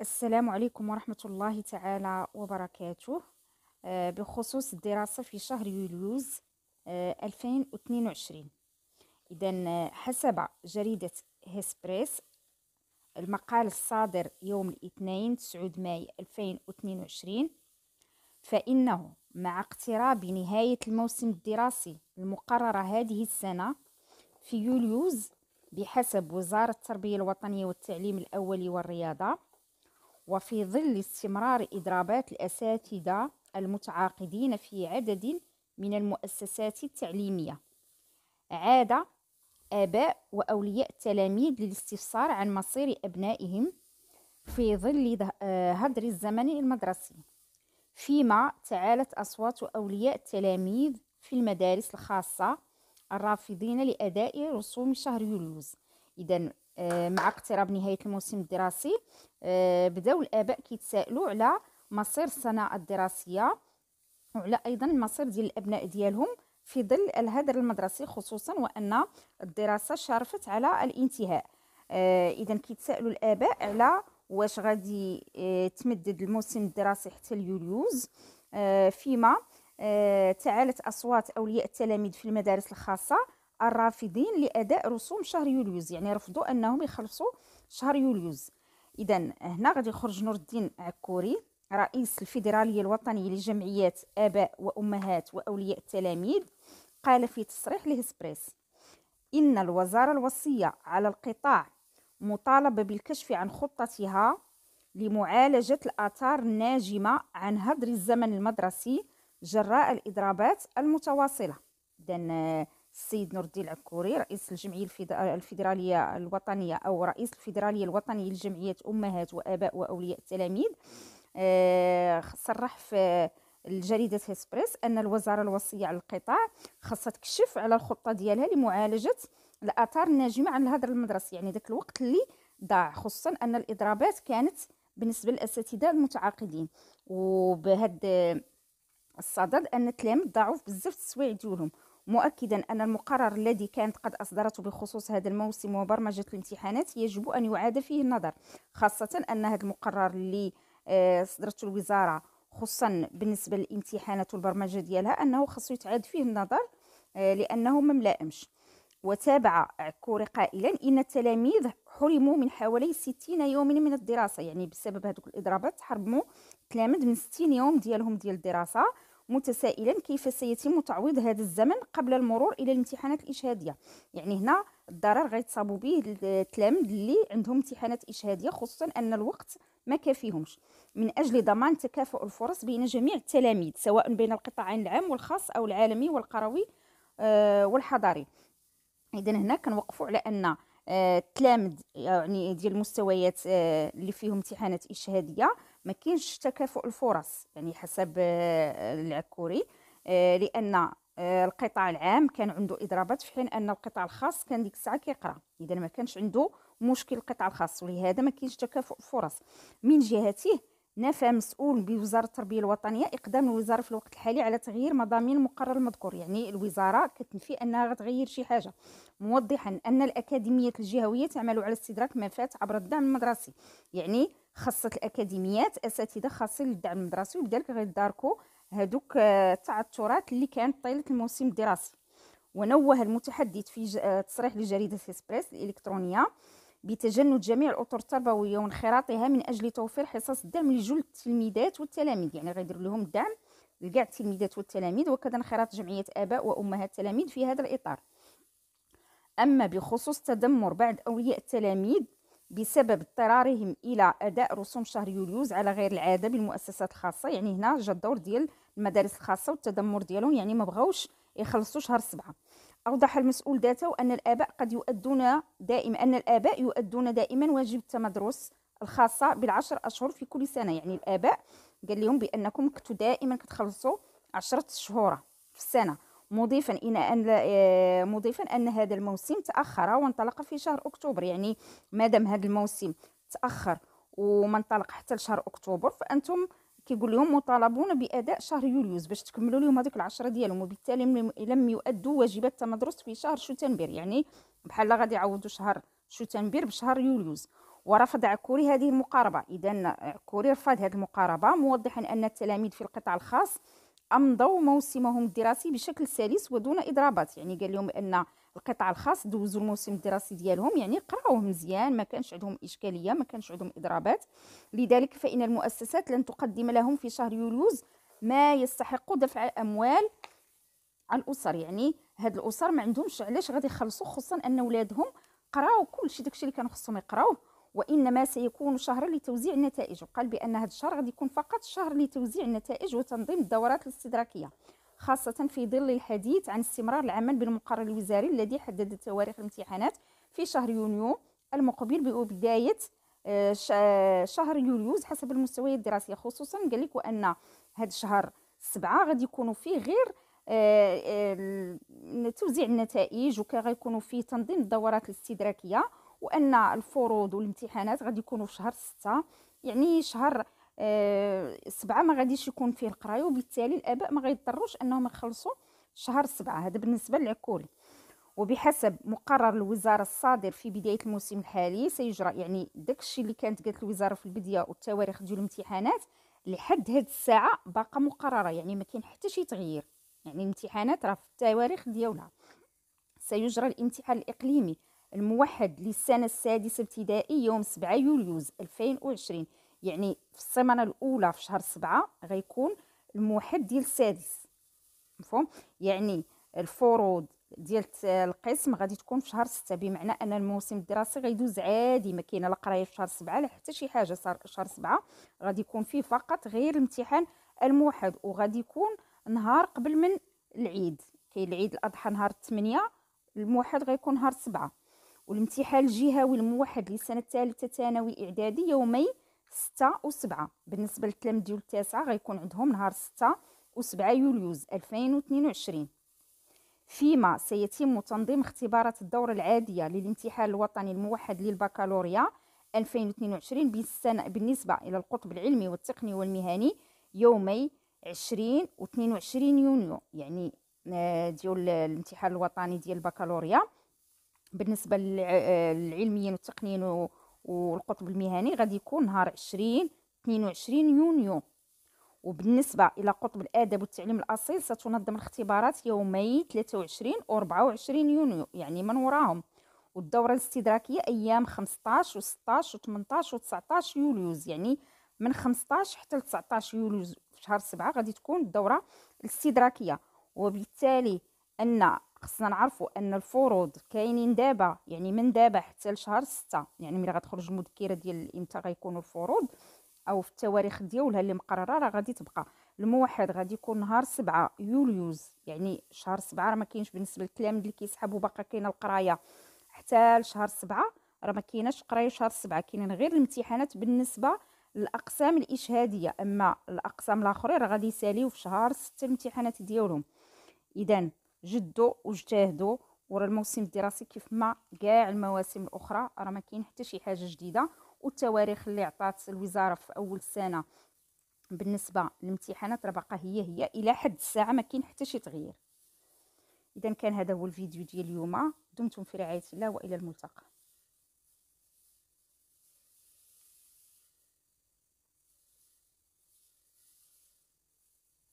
السلام عليكم ورحمة الله تعالى وبركاته آه، بخصوص الدراسة في شهر يوليوز 2022 آه، إذا آه، حسب جريدة هسبريس المقال الصادر يوم الاثنين 9 ماي 2022 فإنه مع اقتراب نهاية الموسم الدراسي المقررة هذه السنة في يوليوز بحسب وزارة التربية الوطنية والتعليم الأولي والرياضة وفي ظل استمرار إضرابات الأساتذة المتعاقدين في عدد من المؤسسات التعليمية عاد آباء وأولياء التلاميذ للاستفسار عن مصير أبنائهم في ظل آه، هدر الزمن المدرسي فيما تعالت أصوات أولياء التلاميذ في المدارس الخاصة الرافضين لأداء رسوم شهر يوليوز إذا آه، مع اقتراب نهايه الموسم الدراسي آه، بداو الاباء كيتسائلوا على مصير السنه الدراسيه وعلى ايضا المصير ديال الابناء ديالهم في ظل الهدر المدرسي خصوصا وان الدراسه شرفت على الانتهاء آه، اذا كيتسائلوا الاباء على واش غادي تمدد الموسم الدراسي حتى اليوليوز فيما تعالت اصوات اولياء التلاميذ في المدارس الخاصه الرافضين لأداء رسوم شهر يوليوز يعني رفضوا أنهم يخلصوا شهر يوليوز إذا هنا غادي يخرج نور الدين عكوري رئيس الفيدرالية الوطنية لجمعيات آباء وأمهات وأولياء التلاميذ قال في تصريح لهسبريس إن الوزارة الوصية على القطاع مطالبة بالكشف عن خطتها لمعالجة الآثار الناجمة عن هدر الزمن المدرسي جراء الإضرابات المتواصلة إذن السيد نور الدين العكوري رئيس الجمعية الفيدرالية الوطنية أو رئيس الفيدرالية الوطنية لجمعية أمهات وآباء وأولياء التلاميذ آه، صرح في الجريدة هيسبريس أن الوزارة الوصية على القطاع خاصها تكشف على الخطة ديالها لمعالجة الآثار الناجمة عن الهدر المدرسي يعني ذاك الوقت اللي ضاع خصوصا أن الإضرابات كانت بالنسبة للأساتذة المتعاقدين وبهذا الصدد أن التلاميذ ضاعوا بزاف التسويع ديالهم مؤكدا أن المقرر الذي كانت قد أصدرته بخصوص هذا الموسم وبرمجة الامتحانات يجب أن يعاد فيه النظر خاصة أن هذا المقرر اللي آه، صدرته الوزارة خصوصا بالنسبة للامتحانات والبرمجة ديالها أنه خاصو يتعاد فيه النظر آه، لأنه مملائمش وتابع عكوري قائلا إن التلاميذ حرموا من حوالي 60 يوم من الدراسة يعني بسبب هذوك الإضرابات حرموا تلامذ من 60 يوم ديالهم ديال الدراسة متسائلا كيف سيتم تعويض هذا الزمن قبل المرور الى الامتحانات الاشهاديه يعني هنا الضرر غيتصابوا به التلاميذ اللي عندهم امتحانات اشهاديه خصوصا ان الوقت ما كافيهمش من اجل ضمان تكافؤ الفرص بين جميع التلاميذ سواء بين القطاعين العام والخاص او العالمي والقروي آه، والحضاري اذا هنا كنوقفوا على ان آه، التلاميذ يعني ديال المستويات آه، اللي فيهم امتحانات اشهاديه ما كاينش تكافؤ الفرص يعني حسب آه، العكوري آه، لان آه، القطاع العام كان عنده اضرابات في حين ان القطاع الخاص كان ديك الساعه كيقرا اذا ما كانش عنده مشكل القطاع الخاص ولهذا ما كاينش تكافؤ الفرص من جهته نفى مسؤول بوزاره التربيه الوطنيه اقدام الوزاره في الوقت الحالي على تغيير مضامين المقرر المذكور يعني الوزاره كتنفي انها غتغير شي حاجه موضحا ان الاكاديميات الجهويه تعمل على استدراك ما فات عبر الدعم المدرسي يعني خاصه الاكاديميات اساتذه خاصين للدعم المدرسي ولذلك غيداركو هذوك آه، التعثرات اللي كانت طيله الموسم الدراسي ونوه المتحدث في آه، تصريح لجريده اسبريس الالكترونيه بتجند جميع الاطر التربويه وانخراطها من اجل توفير حصص الدعم لجل التلميذات والتلاميذ يعني غيديروا لهم الدعم لكاع التلميذات والتلاميذ وكذا انخراط جمعيه اباء وامهات التلاميذ في هذا الاطار اما بخصوص تدمر بعض اولياء التلاميذ بسبب اضطرارهم الى اداء رسوم شهر يوليوز على غير العاده بالمؤسسات الخاصه يعني هنا جا الدور ديال المدارس الخاصه والتدمر ديالهم يعني ما بغاوش يخلصوا شهر سبعة أوضح المسؤول ذاته أن الآباء قد يؤدون دائما أن الآباء يؤدون دائما واجب التمدرس الخاصة بالعشر أشهر في كل سنة يعني الآباء قال لهم بأنكم كنتوا دائما كتخلصوا عشرة شهور في السنة مضيفا إن أن آه، مضيفا أن هذا الموسم تأخر وانطلق في شهر أكتوبر يعني مادام هذا الموسم تأخر وما انطلق حتى لشهر أكتوبر فأنتم كيقول لهم مطالبون باداء شهر يوليوز باش تكملوا لهم هذوك العشرة ديالهم وبالتالي لم يؤدوا واجبات التمدرس في شهر شتنبر يعني بحال غادي يعوضوا شهر شتنبر بشهر يوليوز ورفض عكوري هذه المقاربه اذا عكوري رفض هذه المقاربه موضحا ان التلاميذ في القطاع الخاص امضوا موسمهم الدراسي بشكل سلس ودون اضرابات يعني قال لهم ان القطاع الخاص دوزوا الموسم الدراسي ديالهم يعني قراوه مزيان ما كانش عندهم اشكاليه ما كانش عندهم اضرابات لذلك فان المؤسسات لن تقدم لهم في شهر يوليوز ما يستحق دفع اموال الاسر يعني هاد الاسر ما عندهمش علاش غادي يخلصوا خصوصا ان ولادهم قراو كلشي داكشي اللي كانوا خصهم يقراوه وانما سيكون شهرا لتوزيع النتائج وقال بان هذا الشهر غادي يكون فقط شهر لتوزيع النتائج وتنظيم الدورات الاستدراكيه خاصة في ظل الحديث عن استمرار العمل بالمقرر الوزاري الذي حدد تواريخ الامتحانات في شهر يونيو المقبل ببداية آه، آه، شهر يوليوز حسب المستويات الدراسية خصوصا قال لك وأن هذا الشهر سبعة غادي يكونوا فيه غير آه، توزيع النتائج وكا غيكونوا فيه تنظيم الدورات الاستدراكية وان الفروض والامتحانات غادي يكونوا في شهر ستة يعني شهر أه سبعة ما غاديش يكون فيه القرايه وبالتالي الاباء ما غيضطروش انهم يخلصوا شهر سبعة هذا بالنسبه للعكوري وبحسب مقرر الوزارة الصادر في بداية الموسم الحالي سيجرى يعني داكشي اللي كانت قالت الوزارة في البداية والتواريخ ديال الامتحانات لحد هاد الساعة باقا مقررة يعني ما كاين حتى شي تغيير يعني الامتحانات راه في التواريخ ديالها سيجرى الامتحان الإقليمي الموحد للسنة السادسة ابتدائي يوم 7 يوليوز 2020 يعني في السيمانة الأولى في شهر 7 غيكون الموحد ديال السادس مفهوم يعني الفروض ديال القسم غادي تكون في شهر 6 بمعنى ان الموسم الدراسي غيدوز عادي ما لا قرايه في شهر 7 لا حتى شي حاجه صار شهر 7 غادي يكون فيه فقط غير الامتحان الموحد وغادي يكون نهار قبل من العيد كاين العيد الاضحى نهار 8 الموحد غيكون نهار 7 والامتحان الجهوي الموحد للسنة الثالثة ثانوي إعدادي يومي ستة وسبعة بالنسبة للتلاميذ ديال التاسعة غيكون عندهم نهار ستة وسبعة يوليوز 2022 فيما سيتم تنظيم اختبارات الدورة العادية للامتحان الوطني الموحد للبكالوريا 2022 بالسنة بالنسبة إلى القطب العلمي والتقني والمهني يومي 20 و 22 يونيو يعني آه، ديال الامتحان الوطني ديال البكالوريا بالنسبه للعلميين والتقنيين والقطب المهني غادي يكون نهار 20 22 يونيو وبالنسبة إلى قطب الآداب والتعليم الأصيل ستنظم الاختبارات يومي 23 و 24 يونيو يعني من وراهم والدورة الاستدراكية أيام 15 و 16 و 18 و 19 يوليوز يعني من 15 حتى 19 يوليوز في شهر 7 غادي تكون الدورة الاستدراكية وبالتالي أن خصنا نعرفوا ان الفروض كاينين دابا يعني من دابا حتى لشهر ستة يعني ملي غتخرج المذكره ديال امتى غيكونوا الفروض او في التواريخ ديالها اللي مقرره راه غادي تبقى الموحد غادي يكون نهار سبعة يوليوز يعني شهر سبعة راه ما كاينش بالنسبه للتلاميذ اللي كيسحبوا باقا كاينه القرايه حتى لشهر سبعة راه ما كايناش قرايه شهر سبعة كاينين غير الامتحانات بالنسبه للاقسام الاشهاديه اما الاقسام الاخرين راه غادي يساليو في شهر ستة الامتحانات ديالهم اذا جدوا واجتهدوا ورا الموسم الدراسي كيف ما كاع المواسم الاخرى راه ما كاين حتى شي حاجه جديده والتواريخ اللي عطات الوزاره في اول سنه بالنسبه للامتحانات راه باقا هي هي الى حد الساعه ما كاين حتى شي تغيير اذا كان هذا هو الفيديو ديال اليوم دمتم في رعايه الله والى الملتقى